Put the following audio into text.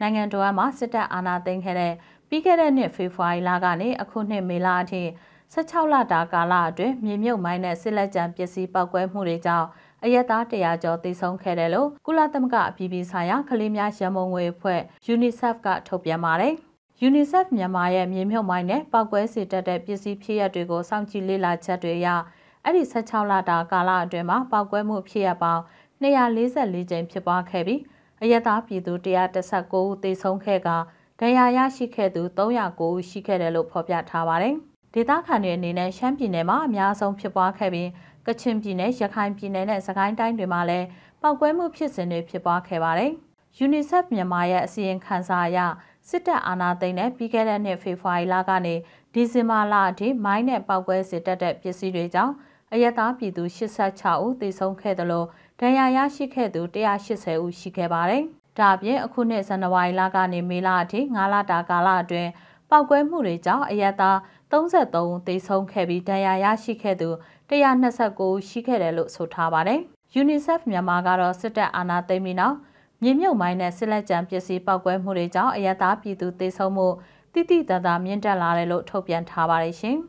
နိုင်ငံတော်အမစစ်တပ်အာဏာသိမ်းခဲ့တဲ့ပြီးခဲ့တဲ့နှစ်ဖေဖော်ဝါရီလကနေအခုနှစ်မေလအထိ16လတာကာလအတွင်းမြေမြုပ်မိုင်းနဲ့စစ်လက်ကျန်ပစ္စည်းပောက်ကွဲမှုတွေကြောင့်အရက်သား100ကျော်သေဆုံးခဲ့တယ်လို့ကုလသမဂ္ဂအပြည်ပြည်ဆိုင်ရာကလေးများရန်ပုံငွေအဖွဲ့ UNICEF ကထုတ်ပြန်ပါတယ်။ UNICEF မြန်မာရဲ့မြေမြုပ်မိုင်းနဲ့ပောက်ကွဲစေတတ်တဲ့ပစ္စည်းဖြစ်ရပ်တွေကိုစောင့်ကြည့်လေ့လာချက်တွေအရအဲ့ဒီ16လတာကာလအတွင်းမှာပောက်ကွဲမှုဖြစ်ရပ်ပေါင်း244ကြိမ်ဖြစ်ပွားခဲ့ပြီးအယက်သားပြည်သူ119ဦးသေဆုံးခဲ့ကဒဏ်ရာရရှိခဲ့သူ309ဦးရှိခဲ့တယ်လို့ဖော်ပြထားပါတယ်။ဒေသခံတွေအနေနဲ့ရှမ်းပြည်နယ်မှာအများဆုံးဖြစ်ပွားခဲ့ပြီးကချင်ပြည်နယ်၊ရခိုင်ပြည်နယ်နဲ့စကိုင်းတိုင်းတွေမှာလည်းပောက်ကွဲမှုဖြစ်စဉ်တွေဖြစ်ပွားခဲ့ပါတယ်။ UNICEF မြန်မာရဲ့အစီရင်ခံစာအရစစ်တပ်အာဏာသိမ်းတဲ့ပြီးခဲ့တဲ့နှစ်ဖေဖော်ဝါရီလကနေဒီဇင်ဘာလအထိမိုင်းနဲ့ပောက်ကွဲစစ်တပ်တဲ့ပစ္စည်းတွေကြောင့်အယက်သားပြည်သူ86ဦးသေဆုံးခဲ့သလိုဒဏ်ရာရရှိခဲ့သူ180ဦးရှိခဲ့ပါတယ်။ဒါ့အပြင်အခုနှစ်ဇန်နဝါရီလကနေမေလအထိ9လတာကာလအတွင်းပောက်ကွဲမှုတွေကြောင့်အယက်သား33ဦးသေဆုံးခဲ့ပြီးဒဏ်ရာရရှိခဲ့သူ129ဦးရှိခဲ့တယ်လို့ဆိုထားပါတယ်။ UNICEF မြန်မာကတော့စစ်တပ်အာဏာသိမ်းပြီးနောက်မြေမြုပ်မိုင်းနဲ့စစ်လက်ကျန်ပစ္စည်းပောက်ကွဲမှုတွေကြောင့်အယက်သားပြည်သူသေဆုံးမှုတိတိတသာမြင့်တက်လာတယ်လို့ထုတ်ပြန်ထားပါတယ်ရှင်။